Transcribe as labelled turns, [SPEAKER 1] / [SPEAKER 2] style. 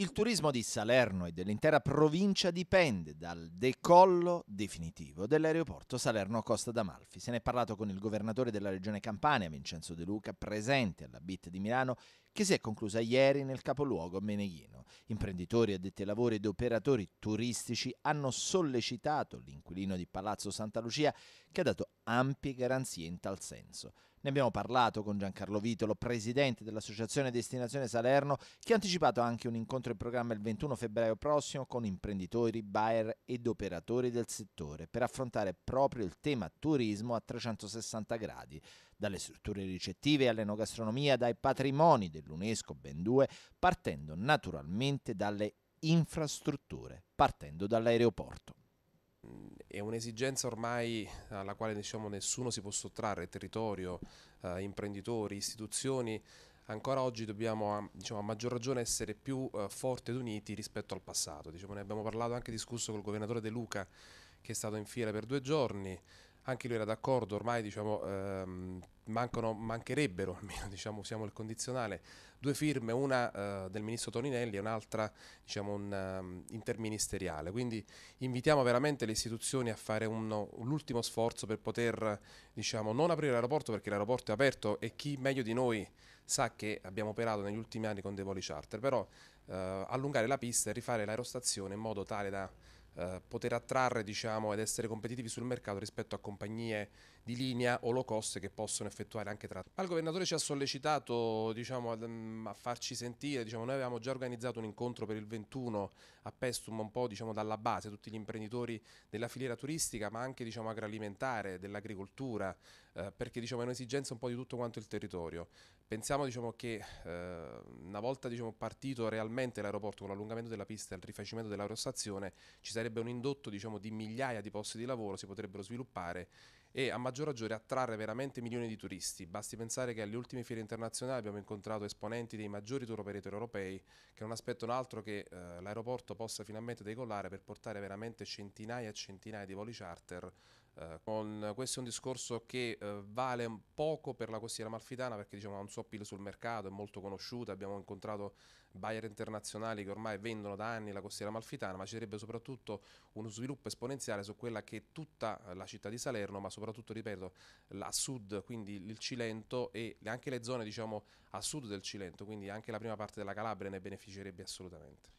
[SPEAKER 1] Il turismo di Salerno e dell'intera provincia dipende dal decollo definitivo dell'aeroporto Salerno-Costa d'Amalfi. Se ne è parlato con il governatore della regione Campania, Vincenzo De Luca, presente alla BIT di Milano, che si è conclusa ieri nel capoluogo Meneghino. Imprenditori, addetti ai lavori ed operatori turistici hanno sollecitato l'inquilino di Palazzo Santa Lucia, che ha dato ampie garanzie in tal senso. Ne abbiamo parlato con Giancarlo Vitolo, presidente dell'Associazione Destinazione Salerno, che ha anticipato anche un incontro in programma il 21 febbraio prossimo con imprenditori, buyer ed operatori del settore per affrontare proprio il tema turismo a 360 gradi, dalle strutture ricettive all'enogastronomia, dai patrimoni dell'UNESCO ben due, partendo naturalmente dalle infrastrutture, partendo dall'aeroporto
[SPEAKER 2] è un'esigenza ormai alla quale diciamo, nessuno si può sottrarre, territorio, eh, imprenditori, istituzioni, ancora oggi dobbiamo diciamo, a maggior ragione essere più eh, forti ed uniti rispetto al passato. Diciamo, ne abbiamo parlato anche discusso col governatore De Luca che è stato in fila per due giorni, anche lui era d'accordo, ormai diciamo, ehm, mancano, mancherebbero, almeno diciamo, usiamo il condizionale, due firme, una eh, del ministro Toninelli e un'altra diciamo, un, um, interministeriale. Quindi invitiamo veramente le istituzioni a fare l'ultimo sforzo per poter diciamo, non aprire l'aeroporto perché l'aeroporto è aperto e chi meglio di noi sa che abbiamo operato negli ultimi anni con dei voli charter, però eh, allungare la pista e rifare l'aerostazione in modo tale da eh, poter attrarre diciamo, ed essere competitivi sul mercato rispetto a compagnie di linea o low cost che possono effettuare anche tratte. Ma il governatore ci ha sollecitato diciamo, a, mm, a, farci sentire, diciamo, noi avevamo già organizzato un incontro per il 21 a Pestum un po' diciamo, dalla base, tutti gli imprenditori della filiera turistica ma anche diciamo, agroalimentare, dell'agricoltura, eh, perché diciamo, è un'esigenza un po' di tutto quanto il territorio. Pensiamo diciamo, che eh, una volta diciamo, partito realmente l'aeroporto con l'allungamento della pista e il rifacimento dell'aerostazione ci sarebbe un indotto diciamo, di migliaia di posti di lavoro, si potrebbero sviluppare e a maggior ragione attrarre veramente milioni di turisti. Basti pensare che alle ultime fiere internazionali abbiamo incontrato esponenti dei maggiori tour operator europei che non aspettano altro che eh, l'aeroporto possa finalmente decollare per portare veramente centinaia e centinaia di voli charter eh, con, questo è un discorso che eh, vale poco per la costiera malfitana perché diciamo, ha un suo appeal sul mercato, è molto conosciuta, abbiamo incontrato buyer internazionali che ormai vendono da anni la costiera malfitana, ma ci sarebbe soprattutto uno sviluppo esponenziale su quella che è tutta la città di Salerno, ma soprattutto, ripeto, la sud, quindi il Cilento e anche le zone diciamo, a sud del Cilento, quindi anche la prima parte della Calabria ne
[SPEAKER 1] beneficerebbe assolutamente.